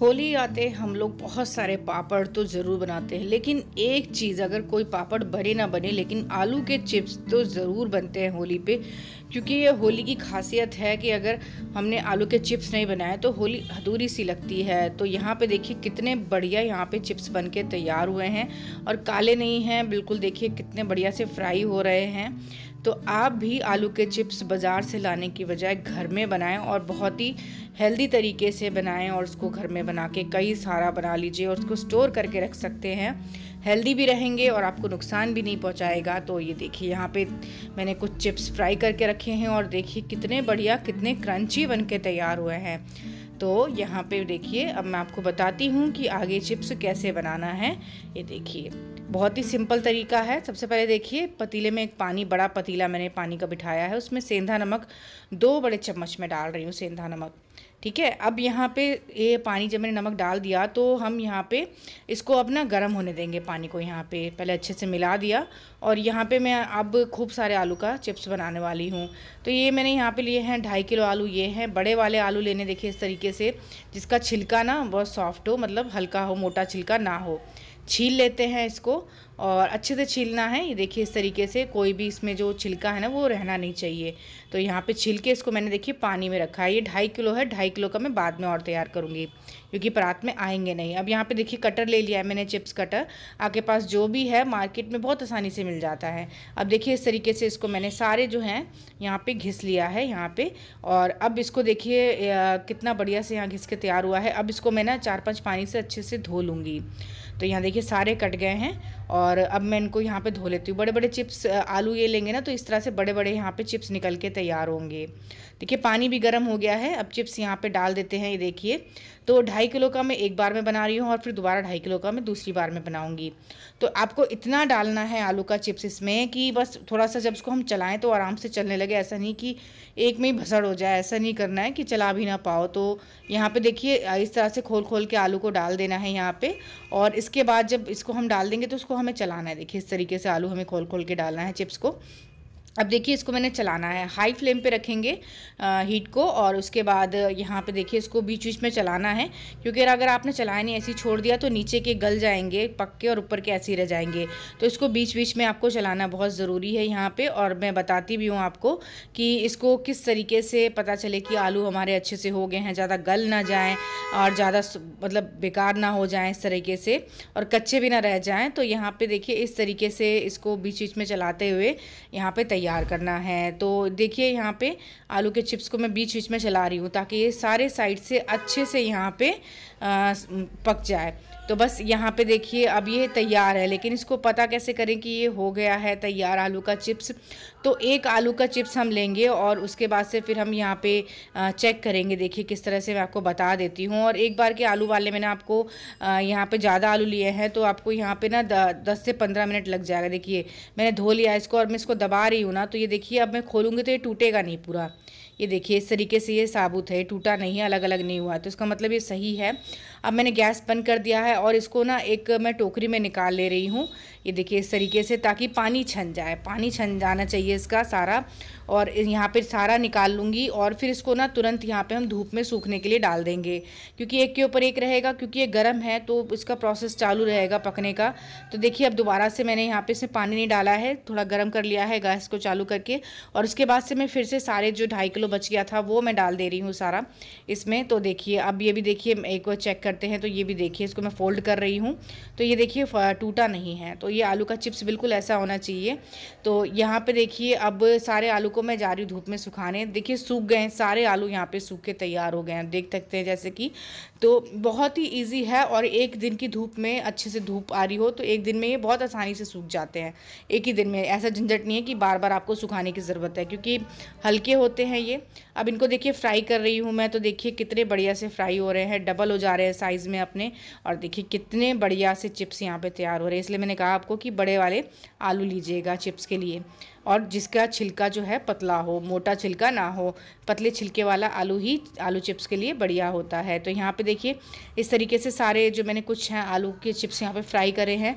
होली आते हम लोग बहुत सारे पापड़ तो ज़रूर बनाते हैं लेकिन एक चीज़ अगर कोई पापड़ बने ना बने लेकिन आलू के चिप्स तो ज़रूर बनते हैं होली पे क्योंकि ये होली की खासियत है कि अगर हमने आलू के चिप्स नहीं बनाए तो होली अधूरी सी लगती है तो यहाँ पे देखिए कितने बढ़िया यहाँ पे चिप्स बन के तैयार हुए हैं और काले नहीं हैं बिल्कुल देखिए कितने बढ़िया से फ्राई हो रहे हैं तो आप भी आलू के चिप्स बाज़ार से लाने की बजाय घर में बनाएं और बहुत ही हेल्दी तरीके से बनाएं और उसको घर में बना के कई सारा बना लीजिए और उसको स्टोर करके रख सकते हैं हेल्दी भी रहेंगे और आपको नुकसान भी नहीं पहुंचाएगा तो ये देखिए यहाँ पे मैंने कुछ चिप्स फ्राई करके रखे हैं और देखिए कितने बढ़िया कितने क्रंची बन के तैयार हुए हैं तो यहाँ पे देखिए अब मैं आपको बताती हूँ कि आगे चिप्स कैसे बनाना है ये देखिए बहुत ही सिंपल तरीका है सबसे पहले देखिए पतीले में एक पानी बड़ा पतीला मैंने पानी का बिठाया है उसमें सेंधा नमक दो बड़े चम्मच में डाल रही हूँ सेंधा नमक ठीक है अब यहाँ पे ये पानी जब मैंने नमक डाल दिया तो हम यहाँ पे इसको अब ना गर्म होने देंगे पानी को यहाँ पे पहले अच्छे से मिला दिया और यहाँ पे मैं अब खूब सारे आलू का चिप्स बनाने वाली हूँ तो ये मैंने यहाँ पे लिए हैं ढाई किलो आलू ये हैं बड़े वाले आलू लेने देखिए इस तरीके से जिसका छिलका ना बहुत सॉफ्ट हो मतलब हल्का हो मोटा छिलका ना हो छील लेते हैं इसको और अच्छे से छीलना है ये देखिए इस तरीके से कोई भी इसमें जो छिलका है ना वो रहना नहीं चाहिए तो यहाँ पे छिल के इसको मैंने देखिए पानी में रखा है ये ढाई किलो है ढाई किलो का मैं बाद में और तैयार करूँगी क्योंकि परात में आएंगे नहीं अब यहाँ पे देखिए कटर ले लिया है मैंने चिप्स कटर आपके पास जो भी है मार्केट में बहुत आसानी से मिल जाता है अब देखिए इस तरीके से इसको मैंने सारे जो हैं यहाँ पर घिस लिया है यहाँ पर और अब इसको देखिए कितना बढ़िया से यहाँ घिस के तैयार हुआ है अब इसको मैं ना चार पाँच पानी से अच्छे से धो लूँगी तो यहाँ देखिए सारे कट गए हैं और और अब मैं इनको यहाँ पे धो लेती हूँ बड़े बड़े चिप्स आलू ये लेंगे ना तो इस तरह से बड़े बड़े यहाँ पे चिप्स निकल के तैयार होंगे देखिए पानी भी गर्म हो गया है अब चिप्स यहाँ पे डाल देते हैं ये देखिए तो ढाई किलो का मैं एक बार में बना रही हूँ और फिर दोबारा ढाई किलो का मैं दूसरी बार में बनाऊँगी तो आपको इतना डालना है आलू का चिप्स इसमें कि बस थोड़ा सा जब उसको हम चलाएँ तो आराम से चलने लगे ऐसा नहीं कि एक में ही भसड़ हो जाए ऐसा नहीं करना है कि चला भी ना पाओ तो यहाँ पर देखिए इस तरह से खोल खोल के आलू को डाल देना है यहाँ पर और इसके बाद जब इसको हम डाल देंगे तो उसको हमें चलाना है देखिए इस तरीके से आलू हमें खोल खोल के डालना है चिप्स को अब देखिए इसको मैंने चलाना है हाई फ्लेम पे रखेंगे आ, हीट को और उसके बाद यहाँ पे देखिए इसको बीच बीच में चलाना है क्योंकि अगर आपने चलाया नहीं ऐसी छोड़ दिया तो नीचे के गल जाएंगे पक्के और ऊपर के ऐसे ही रह जाएंगे तो इसको बीच बीच में आपको चलाना बहुत ज़रूरी है यहाँ पे और मैं बताती भी हूँ आपको कि इसको किस तरीके से पता चले कि आलू हमारे अच्छे से हो गए हैं ज़्यादा गल ना जाएँ और ज़्यादा मतलब बेकार ना हो जाएँ इस तरीके से और कच्चे भी ना रह जाएँ तो यहाँ पर देखिए इस तरीके से इसको बीच बीच में चलाते हुए यहाँ पर तैयार तैयार करना है तो देखिए यहाँ पे आलू के चिप्स को मैं बीच बीच में चला रही हूँ ताकि ये सारे साइड से अच्छे से यहाँ पे पक जाए तो बस यहाँ पे देखिए अब ये तैयार है लेकिन इसको पता कैसे करें कि ये हो गया है तैयार आलू का चिप्स तो एक आलू का चिप्स हम लेंगे और उसके बाद से फिर हम यहाँ पे चेक करेंगे देखिए किस तरह से मैं आपको बता देती हूँ और एक बार के आलू वाले मैंने आपको यहाँ पे ज़्यादा आलू लिए हैं तो आपको यहाँ पे ना दस से पंद्रह मिनट लग जाएगा देखिए मैंने धो लिया इसको और मैं इसको दबा रही हूँ ना तो ये देखिए अब मैं खोलूँगी तो ये टूटेगा नहीं पूरा ये देखिए इस तरीके से ये साबुत है टूटा नहीं है अलग अलग नहीं हुआ तो इसका मतलब ये सही है अब मैंने गैस बंद कर दिया है और इसको ना एक मैं टोकरी में निकाल ले रही हूँ ये देखिए इस तरीके से ताकि पानी छन जाए पानी छन जाना चाहिए इसका सारा और यहाँ पर सारा निकाल लूँगी और फिर इसको ना तुरंत यहाँ पर हम धूप में सूखने के लिए डाल देंगे क्योंकि एक के ऊपर एक रहेगा क्योंकि ये गर्म है तो इसका प्रोसेस चालू रहेगा पकने का तो देखिए अब दोबारा से मैंने यहाँ पर इसमें पानी नहीं डाला है थोड़ा गर्म कर लिया है गैस को चालू करके और उसके बाद से मैं फिर से सारे जो ढाई किलो बच गया था वो मैं डाल दे रही हूँ सारा इसमें तो देखिए अब ये भी देखिए एक बार चेक करते हैं तो ये भी देखिए इसको मैं फ़ोल्ड कर रही हूँ तो ये देखिए टूटा नहीं है तो ये आलू का चिप्स बिल्कुल ऐसा होना चाहिए तो यहाँ पर देखिए अब सारे आलू को मैं जा रही हूँ धूप में सुखाने देखिए सूख गए सारे आलू यहाँ पर सूख के तैयार हो गए हैं देख सकते हैं जैसे कि तो बहुत ही ईजी है और एक दिन की धूप में अच्छे से धूप आ रही हो तो एक दिन में ये बहुत आसानी से सूख जाते हैं एक ही दिन में ऐसा झंझट नहीं है कि बार बार आपको सुखाने की ज़रूरत है क्योंकि हल्के होते हैं ये अब इनको देखिए फ्राई कर रही हूँ मैं तो देखिए कितने बढ़िया से फ्राई हो रहे हैं डबल हो जा रहे हैं साइज़ में अपने और देखिए कितने बढ़िया से चिप्स यहाँ पे तैयार हो रहे हैं इसलिए मैंने कहा आपको कि बड़े वाले आलू लीजिएगा चिप्स के लिए और जिसका छिलका जो है पतला हो मोटा छिलका ना हो पतले छिलके वाला आलू ही आलू चिप्स के लिए बढ़िया होता है तो यहाँ पे देखिए इस तरीके से सारे जो मैंने कुछ हैं आलू के चिप्स यहाँ पे फ्राई करे हैं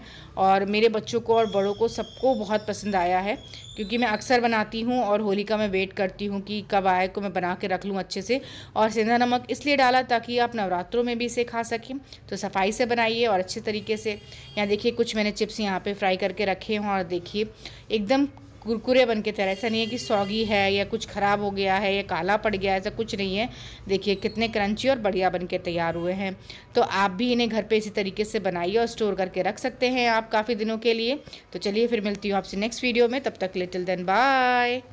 और मेरे बच्चों को और बड़ों को सबको बहुत पसंद आया है क्योंकि मैं अक्सर बनाती हूँ और होली का मैं वेट करती हूँ कि कब आए को मैं बना के रख लूँ अच्छे से और सेंधा नमक इसलिए डाला ताकि आप नवरात्रों में भी इसे खा सकें तो सफाई से बनाइए और अच्छे तरीके से यहाँ देखिए कुछ मैंने चिप्स यहाँ पर फ्राई करके रखे हैं और देखिए एकदम कुरकुरे बन के तैयार ऐसा नहीं है कि सौगी है या कुछ ख़राब हो गया है या काला पड़ गया ऐसा कुछ नहीं है देखिए कितने क्रंची और बढ़िया बन के तैयार हुए हैं तो आप भी इन्हें घर पे इसी तरीके से बनाइए और स्टोर करके रख सकते हैं आप काफ़ी दिनों के लिए तो चलिए फिर मिलती हूँ आपसे नेक्स्ट वीडियो में तब तक लिटिल देन बाय